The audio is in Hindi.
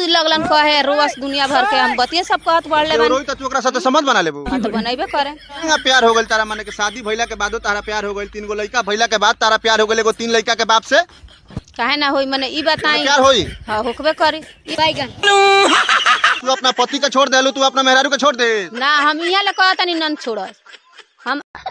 खुद लगलन है रोस दुनिया भर के हम बतिए सब कहत पड़ले बन रोई त तू ओकरा साथे संबंध बना लेबू हाँ, त तो बनाइबे करे ना प्यार हो गेल तारा माने के शादी भइला के बादो तारा प्यार हो गेल तीन गो लइका भइला के बाद तारा प्यार हो गेल एगो तीन लइका के बाप से काहे ना होई माने ई बताई प्यार होई हां होखबे करी ई बैगन तू अपना पति के छोड़ देलू तू अपना मेहरारू के छोड़ दे ना हम इहे ल कहत नहीं नन छोड़ हम